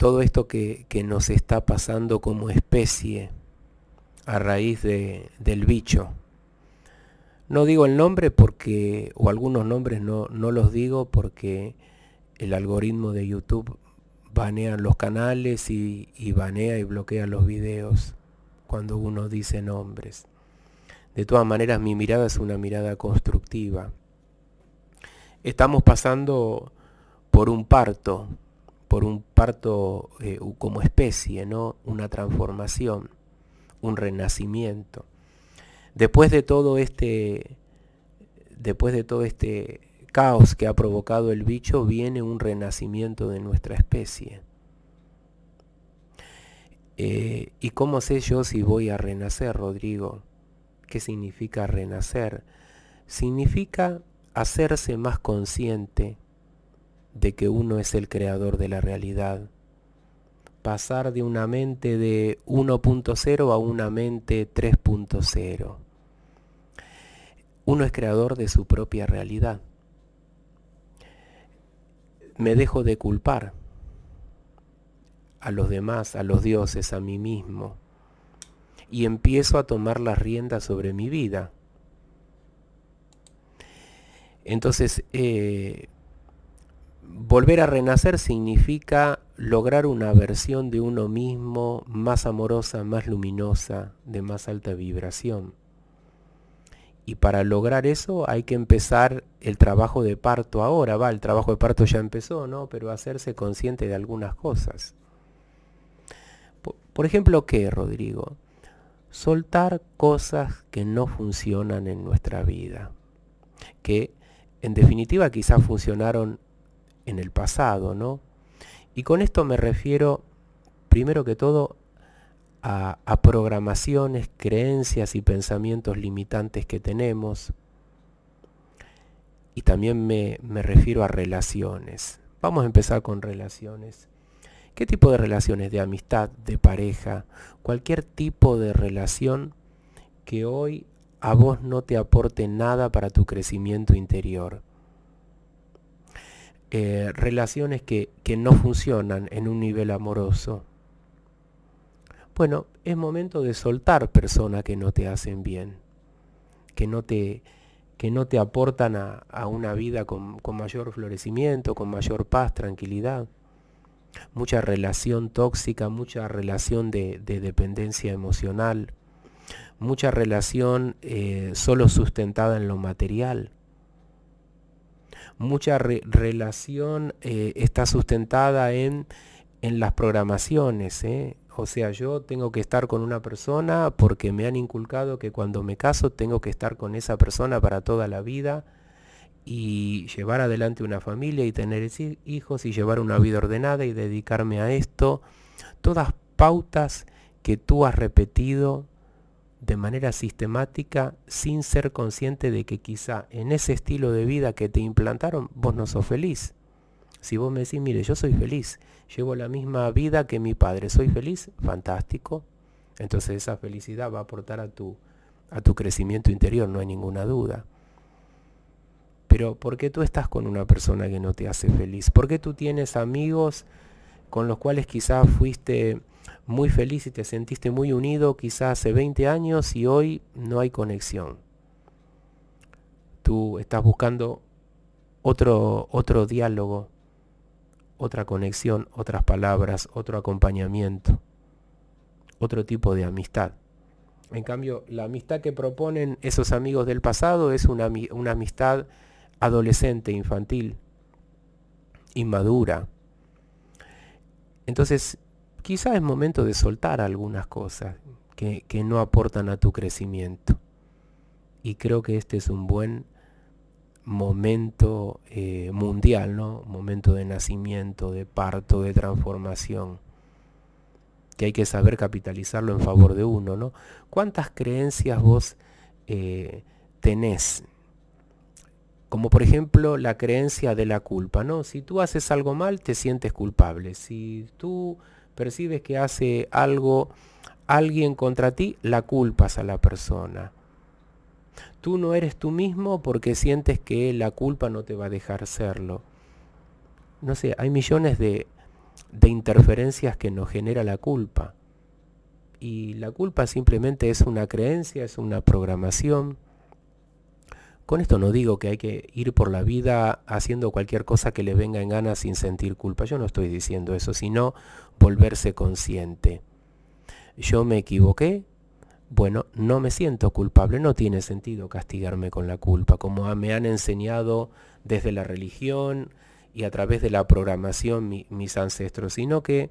todo esto que, nos está pasando como especie a raíz del bicho. No digo el nombre porque, o algunos nombres no, no los digo porque el algoritmo de YouTube banea los canales y, y banea y bloquea los videos cuando uno dice nombres. De todas maneras, mi mirada es una mirada constructiva. Estamos pasando por un parto, por un parto eh, como especie, ¿no? una transformación, un renacimiento. Después de todo este, después de todo este caos que ha provocado el bicho, viene un renacimiento de nuestra especie. Eh, ¿Y cómo sé yo si voy a renacer, Rodrigo? ¿Qué significa renacer? Significa hacerse más consciente de que uno es el creador de la realidad. Pasar de una mente de 1.0 a una mente 3.0. Uno es creador de su propia realidad. Me dejo de culpar a los demás, a los dioses, a mí mismo. Y empiezo a tomar las riendas sobre mi vida. Entonces, eh, volver a renacer significa lograr una versión de uno mismo más amorosa, más luminosa, de más alta vibración. Y para lograr eso hay que empezar el trabajo de parto ahora, va, el trabajo de parto ya empezó, ¿no? Pero hacerse consciente de algunas cosas. Por, ejemplo, ¿qué, Rodrigo? Soltar cosas que no funcionan en nuestra vida, que en definitiva quizás funcionaron en el pasado, ¿no? Y con esto me refiero, primero que todo, a, programaciones, creencias y pensamientos limitantes que tenemos. Y también me, me refiero a relaciones. Vamos a empezar con relaciones. ¿Qué tipo de relaciones? De amistad, de pareja, cualquier tipo de relación que hoy a vos no te aporte nada para tu crecimiento interior. Eh, relaciones que, no funcionan en un nivel amoroso. Bueno, es momento de soltar personas que no te hacen bien, que no te, que no te aportan a, una vida con, mayor florecimiento, con mayor paz, tranquilidad. Mucha relación tóxica, mucha relación de, dependencia emocional, mucha relación eh, solo sustentada en lo material mucha relación eh, está sustentada en, en las programaciones. ¿eh? O sea, yo tengo que estar con una persona porque me han inculcado que cuando me caso tengo que estar con esa persona para toda la vida y llevar adelante una familia y tener hijos y llevar una vida ordenada y dedicarme a esto. Todas pautas que tú has repetido de manera sistemática sin ser consciente de que quizá en ese estilo de vida que te implantaron vos no sos feliz. Si vos me decís, mire, yo soy feliz, llevo la misma vida que mi padre, soy feliz, fantástico. Entonces esa felicidad va a aportar a tu, a tu crecimiento interior, no hay ninguna duda. Pero ¿por qué tú estás con una persona que no te hace feliz? ¿Por qué tú tienes amigos con los cuales quizá fuiste muy feliz y te sentiste muy unido quizás hace 20 años y hoy no hay conexión. Tú estás buscando otro, otro diálogo, otra conexión, otras palabras, otro acompañamiento, otro tipo de amistad. En cambio, la amistad que proponen esos amigos del pasado es una, una amistad adolescente, infantil, inmadura. Entonces, Quizás es momento de soltar algunas cosas que, no aportan a tu crecimiento. Y creo que este es un buen momento eh, mundial, ¿no? Momento de nacimiento, de parto, de transformación. Que hay que saber capitalizarlo en favor de uno, ¿no? ¿Cuántas creencias vos eh, tenés? Como por ejemplo la creencia de la culpa, ¿no? Si tú haces algo mal, te sientes culpable. Si tú percibes que hace algo alguien contra ti, la culpas a la persona. Tú no eres tú mismo porque sientes que la culpa no te va a dejar serlo. No sé, hay millones de, de interferencias que nos genera la culpa. Y la culpa simplemente es una creencia, es una programación. Con esto no digo que hay que ir por la vida haciendo cualquier cosa que le venga en gana sin sentir culpa. Yo no estoy diciendo eso, sino volverse consciente. Yo me equivoqué, bueno, no me siento culpable, no tiene sentido castigarme con la culpa, como me han enseñado desde la religión y a través de la programación mis ancestros, sino que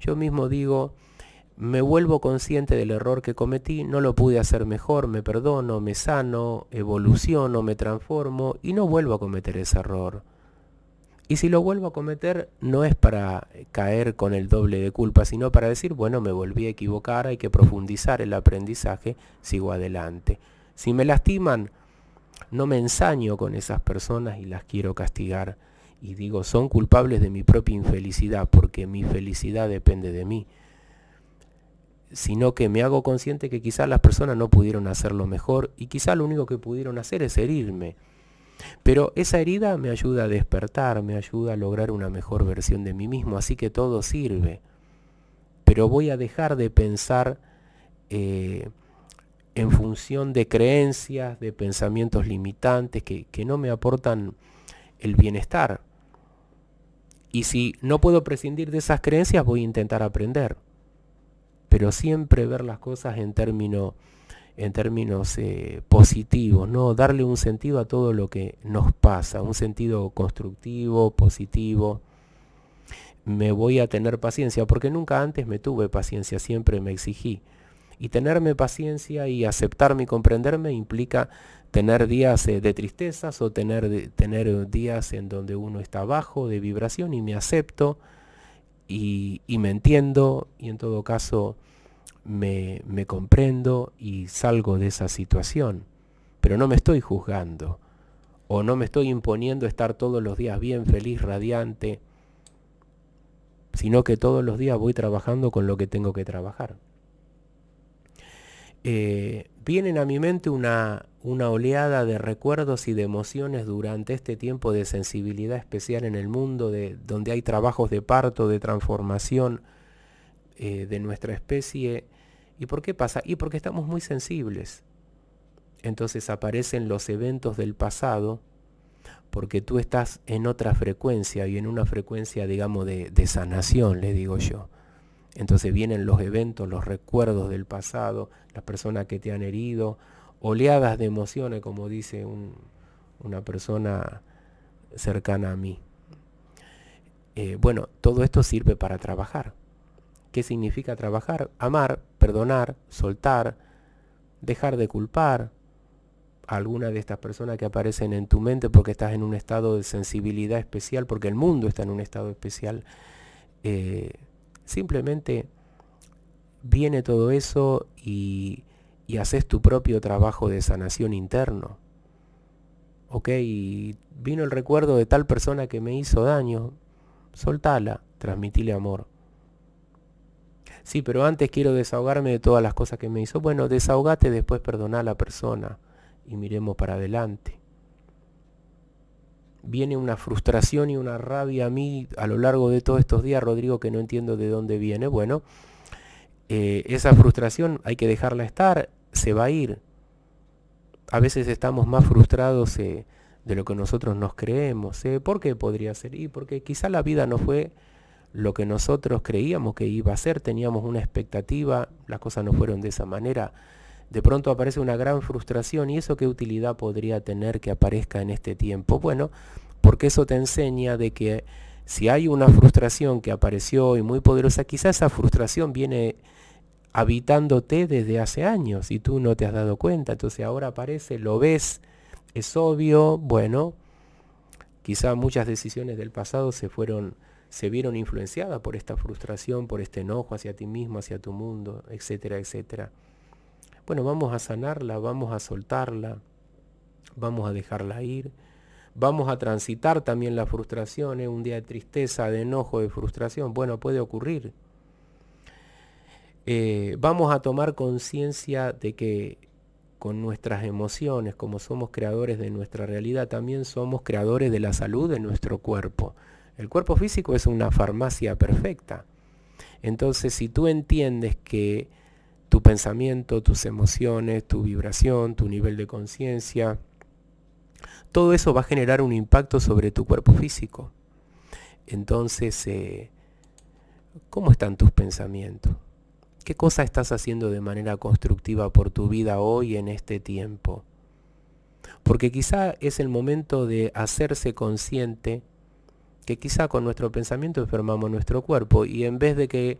yo mismo digo, me vuelvo consciente del error que cometí, no lo pude hacer mejor, me perdono, me sano, evoluciono, me transformo y no vuelvo a cometer ese error. Y si lo vuelvo a cometer, no es para caer con el doble de culpa, sino para decir, bueno, me volví a equivocar, hay que profundizar el aprendizaje, sigo adelante. Si me lastiman, no me ensaño con esas personas y las quiero castigar. Y digo, son culpables de mi propia infelicidad, porque mi felicidad depende de mí sino que me hago consciente que quizás las personas no pudieron hacerlo mejor y quizás lo único que pudieron hacer es herirme. Pero esa herida me ayuda a despertar, me ayuda a lograr una mejor versión de mí mismo, así que todo sirve. Pero voy a dejar de pensar eh, en función de creencias, de pensamientos limitantes que no me aportan el bienestar. Y si no puedo prescindir de esas creencias, voy a intentar aprender pero siempre ver las cosas en, en términos eh, positivos, ¿no? darle un sentido a todo lo que nos pasa, un sentido constructivo, positivo. Me voy a tener paciencia, porque nunca antes me tuve paciencia, siempre me exigí. Y tenerme paciencia y aceptarme y comprenderme implica tener días eh, de tristezas o tener, tener días en donde uno está bajo de vibración y me acepto y, me entiendo y en todo caso me, comprendo y salgo de esa situación. Pero no me estoy juzgando o no me estoy imponiendo estar todos los días bien, feliz, radiante, sino que todos los días voy trabajando con lo que tengo que trabajar. Eh, vienen a mi mente una, oleada de recuerdos y de emociones durante este tiempo de sensibilidad especial en el mundo, de, donde hay trabajos de parto, de transformación eh, de nuestra especie. ¿Y por qué pasa? Y porque estamos muy sensibles. Entonces aparecen los eventos del pasado, porque tú estás en otra frecuencia y en una frecuencia, digamos, de, de sanación, le digo yo. Entonces vienen los eventos, los recuerdos del pasado, las personas que te han herido, oleadas de emociones, como dice una persona cercana a mí. Eh, bueno, todo esto sirve para trabajar. ¿Qué significa trabajar? Amar, perdonar, soltar, dejar de culpar a alguna de estas personas que aparecen en tu mente porque estás en un estado de sensibilidad especial, porque el mundo está en un estado especial. Eh, Simplemente viene todo eso y, haces tu propio trabajo de sanación interno. Ok, vino el recuerdo de tal persona que me hizo daño. Soltala, transmitile amor. Sí, pero antes quiero desahogarme de todas las cosas que me hizo. Bueno, desahogate, después perdona a la persona y miremos para adelante viene una frustración y una rabia a mí a lo largo de todos estos días, Rodrigo, que no entiendo de dónde viene. Bueno, eh, esa frustración hay que dejarla estar, se va a ir. A veces estamos más frustrados eh, de lo que nosotros nos creemos. Eh, ¿Por qué podría ser? Y porque quizá la vida no fue lo que nosotros creíamos que iba a ser, teníamos una expectativa, las cosas no fueron de esa manera de pronto aparece una gran frustración y eso qué utilidad podría tener que aparezca en este tiempo. Bueno, porque eso te enseña de que si hay una frustración que apareció y muy poderosa, quizás esa frustración viene habitándote desde hace años y tú no te has dado cuenta. Entonces ahora aparece, lo ves, es obvio, bueno, quizá muchas decisiones del pasado se fueron se vieron influenciadas por esta frustración, por este enojo hacia ti mismo, hacia tu mundo, etcétera, etcétera. Bueno, vamos a sanarla, vamos a soltarla, vamos a dejarla ir, vamos a transitar también las frustraciones, ¿eh? un día de tristeza, de enojo, de frustración. Bueno, puede ocurrir. Eh, vamos a tomar conciencia de que con nuestras emociones, como somos creadores de nuestra realidad, también somos creadores de la salud de nuestro cuerpo. El cuerpo físico es una farmacia perfecta. Entonces, si tú entiendes que tu pensamiento, tus emociones, tu vibración, tu nivel de conciencia. Todo eso va a generar un impacto sobre tu cuerpo físico. Entonces, eh, ¿cómo están tus pensamientos? ¿Qué cosa estás haciendo de manera constructiva por tu vida hoy en este tiempo? Porque quizá es el momento de hacerse consciente que quizá con nuestro pensamiento enfermamos nuestro cuerpo y en vez de que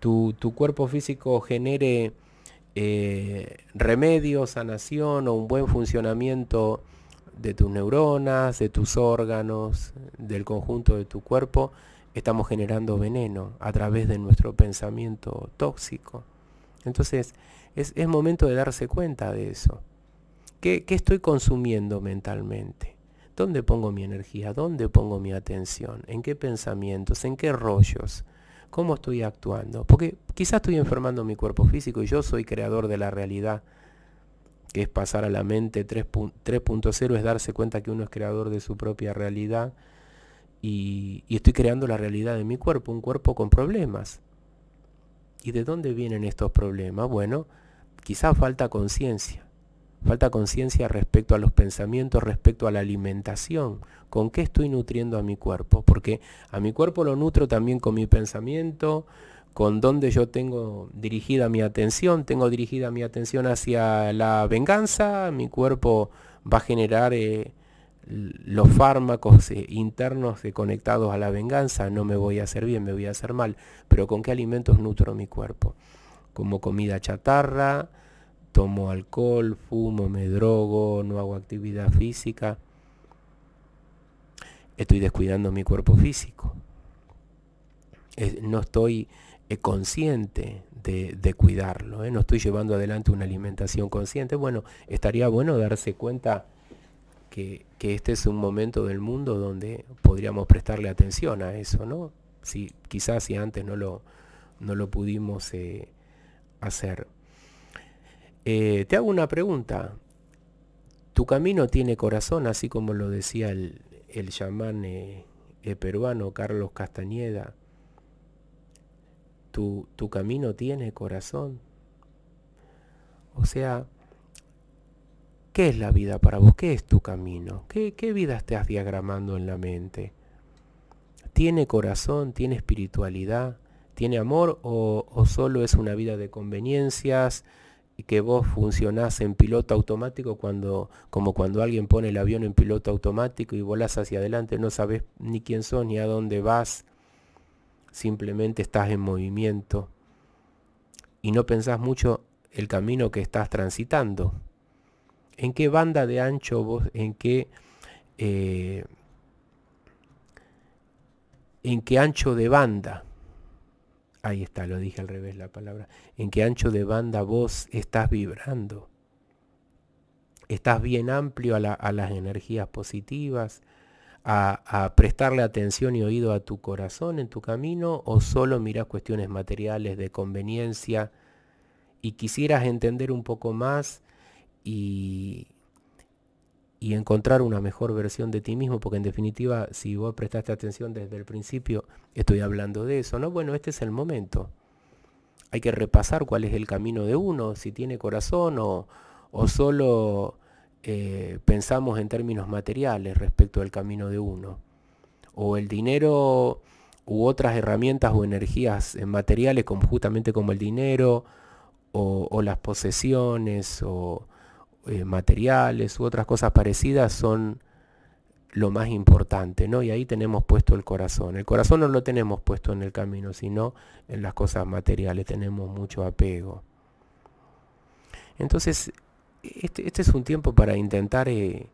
tu, cuerpo físico genere eh, remedio, sanación o un buen funcionamiento de tus neuronas, de tus órganos, del conjunto de tu cuerpo, estamos generando veneno a través de nuestro pensamiento tóxico. Entonces, es, momento de darse cuenta de eso. ¿Qué, estoy consumiendo mentalmente? ¿Dónde pongo mi energía? ¿Dónde pongo mi atención? ¿En qué pensamientos? ¿En qué rollos? cómo estoy actuando. Porque quizás estoy enfermando mi cuerpo físico y yo soy creador de la realidad, que es pasar a la mente 3.0, es darse cuenta que uno es creador de su propia realidad y, y estoy creando la realidad de mi cuerpo, un cuerpo con problemas. ¿Y de dónde vienen estos problemas? Bueno, quizás falta conciencia. Falta conciencia respecto a los pensamientos, respecto a la alimentación. ¿Con qué estoy nutriendo a mi cuerpo? Porque a mi cuerpo lo nutro también con mi pensamiento, con dónde yo tengo dirigida mi atención. Tengo dirigida mi atención hacia la venganza. Mi cuerpo va a generar... Eh, los fármacos eh, internos eh, conectados a la venganza, no me voy a hacer bien, me voy a hacer mal, pero con qué alimentos nutro mi cuerpo. Como comida chatarra, tomo alcohol, fumo, me drogo, no hago actividad física, estoy descuidando mi cuerpo físico. No estoy eh, consciente de, cuidarlo, eh, no estoy llevando adelante una alimentación consciente. Bueno, estaría bueno darse cuenta que, este es un momento del mundo donde podríamos prestarle atención a eso, ¿no? Si, quizás si antes no lo, no lo pudimos eh, hacer. Eh, te hago una pregunta. ¿Tu camino tiene corazón, así como lo decía el, el chamán eh, eh, peruano Carlos Castañeda? ¿Tu, camino tiene corazón? O sea, ¿qué es la vida para vos? ¿Qué es tu camino? ¿Qué, vida estás diagramando en la mente? ¿Tiene corazón? ¿Tiene espiritualidad? ¿Tiene amor? o solo es una vida de conveniencias? y que vos funcionás en piloto automático cuando, como cuando alguien pone el avión en piloto automático y volás hacia adelante, no sabes ni quién sos ni a dónde vas, simplemente estás en movimiento y no pensás mucho el camino que estás transitando. ¿En qué banda de ancho vos, en qué, eh, en qué ancho de banda ahí está, lo dije al revés la palabra, en qué ancho de banda vos estás vibrando. Estás bien amplio a, las energías positivas, a, a, prestarle atención y oído a tu corazón en tu camino o solo miras cuestiones materiales de conveniencia y quisieras entender un poco más y, y encontrar una mejor versión de ti mismo, porque en definitiva, si vos prestaste atención desde el principio, estoy hablando de eso, ¿no? Bueno, este es el momento. Hay que repasar cuál es el camino de uno, si tiene corazón o, solo eh, pensamos en términos materiales respecto al camino de uno. O el dinero u otras herramientas o energías materiales, justamente como el dinero, o las posesiones, o eh, materiales u otras cosas parecidas son lo más importante, ¿no? Y ahí tenemos puesto el corazón. El corazón no lo tenemos puesto en el camino, sino en las cosas materiales, tenemos mucho apego. Entonces, este, este es un tiempo para intentar eh,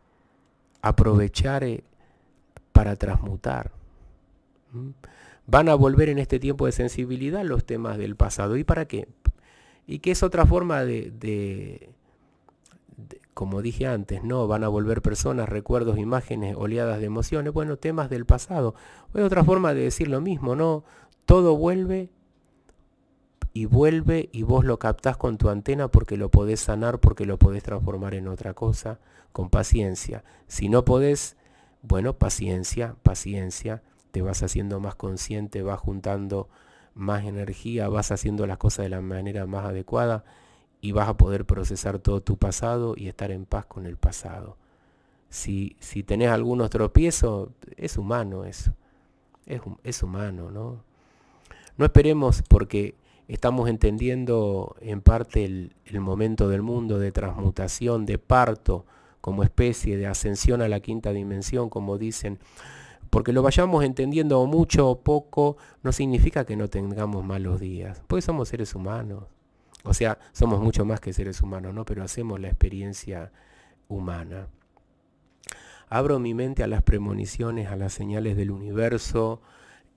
aprovechar eh, para transmutar. ¿Mm? Van a volver en este tiempo de sensibilidad los temas del pasado. ¿Y para qué? Y que es otra forma de como dije antes, ¿no? Van a volver personas, recuerdos, imágenes, oleadas de emociones, bueno, temas del pasado. Hay otra forma de decir lo mismo, ¿no? Todo vuelve y vuelve y vos lo captás con tu antena porque lo podés sanar, porque lo podés transformar en otra cosa, con paciencia. Si no podés, bueno, paciencia, paciencia, te vas haciendo más consciente, vas juntando más energía, vas haciendo las cosas de la manera más adecuada y vas a poder procesar todo tu pasado y estar en paz con el pasado. Si, si tenés algunos tropiezos, es humano eso. Es, es humano, ¿no? No esperemos porque estamos entendiendo en parte el, el, momento del mundo de transmutación, de parto como especie, de ascensión a la quinta dimensión, como dicen. Porque lo vayamos entendiendo mucho o poco no significa que no tengamos malos días, porque somos seres humanos. O sea, somos mucho más que seres humanos, ¿no? Pero hacemos la experiencia humana. Abro mi mente a las premoniciones, a las señales del universo,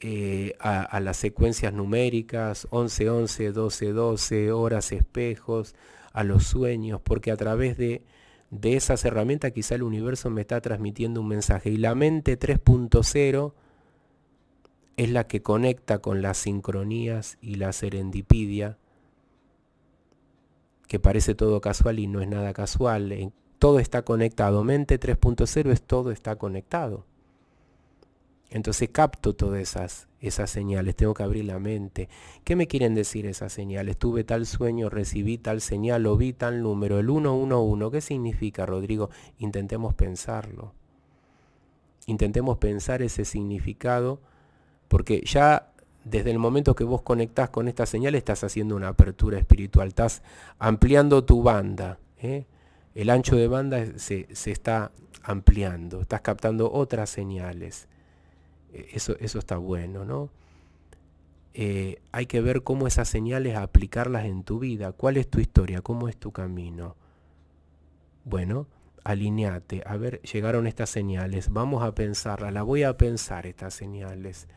eh, a, las secuencias numéricas, 11, 11, 12, 12, horas, espejos, a los sueños, porque a través de, de esas herramientas quizá el universo me está transmitiendo un mensaje. Y la mente 3.0 es la que conecta con las sincronías y la serendipidia que parece todo casual y no es nada casual. Todo está conectado. Mente 3.0 es todo está conectado. Entonces capto todas esas, esas señales, tengo que abrir la mente. ¿Qué me quieren decir esas señales? Tuve tal sueño, recibí tal señal, o vi tal número, el 111. ¿Qué significa, Rodrigo? Intentemos pensarlo. Intentemos pensar ese significado, porque ya desde el momento que vos conectás con estas señales estás haciendo una apertura espiritual, estás ampliando tu banda. ¿eh? El ancho de banda se, está ampliando, estás captando otras señales. E, eso, eso está bueno, ¿no? Eh, hay que ver cómo esas señales aplicarlas en tu vida. ¿Cuál es tu historia? ¿Cómo es tu camino? Bueno, alineate. A ver, llegaron estas señales. Vamos a pensarlas. La voy a pensar estas señales.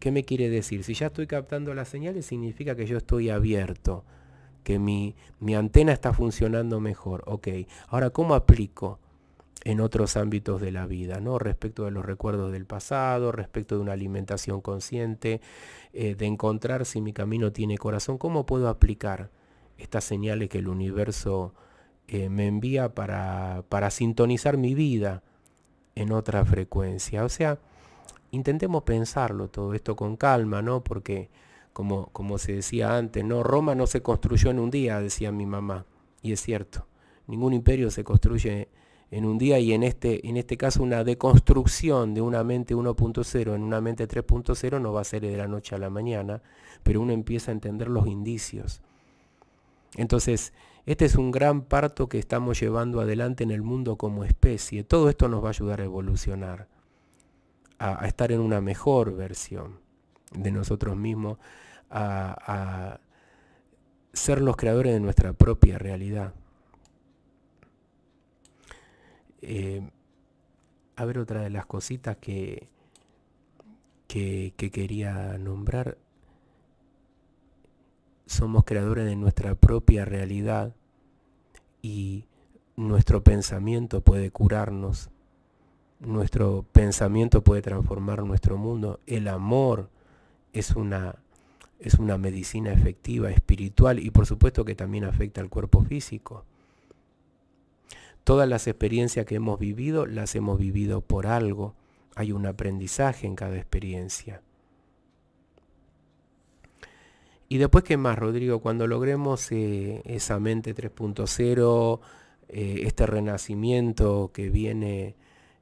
¿Qué me quiere decir? Si ya estoy captando las señales, significa que yo estoy abierto, que mi, antena está funcionando mejor. Ok, ahora, ¿cómo aplico? en otros ámbitos de la vida, ¿no? respecto de los recuerdos del pasado, respecto de una alimentación consciente, eh, de encontrar si mi camino tiene corazón, cómo puedo aplicar estas señales que el universo eh, me envía para, para sintonizar mi vida en otra frecuencia. O sea, intentemos pensarlo todo esto con calma, ¿no? Porque, como, como se decía antes, ¿no? Roma no se construyó en un día, decía mi mamá. Y es cierto, ningún imperio se construye en un día y en este, en este caso una deconstrucción de una mente 1.0 en una mente 3.0 no va a ser de la noche a la mañana, pero uno empieza a entender los indicios. Entonces, este es un gran parto que estamos llevando adelante en el mundo como especie. Todo esto nos va a ayudar a evolucionar a, estar en una mejor versión de nosotros mismos, a, ser los creadores de nuestra propia realidad. Eh, a ver, otra de las cositas que, que, que, quería nombrar. Somos creadores de nuestra propia realidad y nuestro pensamiento puede curarnos nuestro pensamiento puede transformar nuestro mundo. El amor es una, es una medicina efectiva, espiritual y por supuesto que también afecta al cuerpo físico. Todas las experiencias que hemos vivido las hemos vivido por algo. Hay un aprendizaje en cada experiencia. Y después, ¿qué más, Rodrigo? Cuando logremos eh, esa mente 3.0, eh, este renacimiento que viene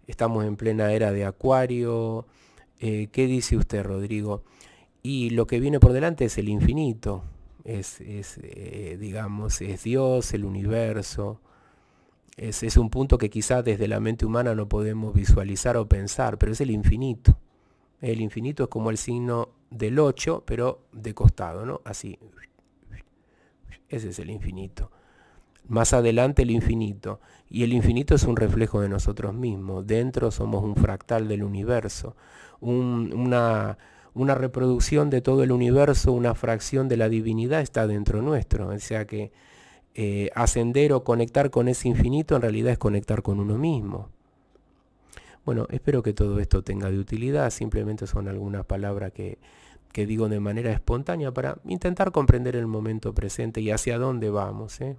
estamos en plena era de Acuario. Eh, ¿Qué dice usted, Rodrigo? Y lo que viene por delante es el infinito, es, eh, digamos, es Dios, el universo. Es, es un punto que quizás desde la mente humana no podemos visualizar o pensar, pero es el infinito. El infinito es como el signo del 8, pero de costado, ¿no? Así. Ese es el infinito más adelante el infinito. Y el infinito es un reflejo de nosotros mismos. Dentro somos un fractal del universo, una, reproducción de todo el universo, una fracción de la divinidad está dentro nuestro. O sea que eh, ascender o conectar con ese infinito en realidad es conectar con uno mismo. Bueno, espero que todo esto tenga de utilidad, simplemente son algunas palabras que, que digo de manera espontánea para intentar comprender el momento presente y hacia dónde vamos. ¿eh?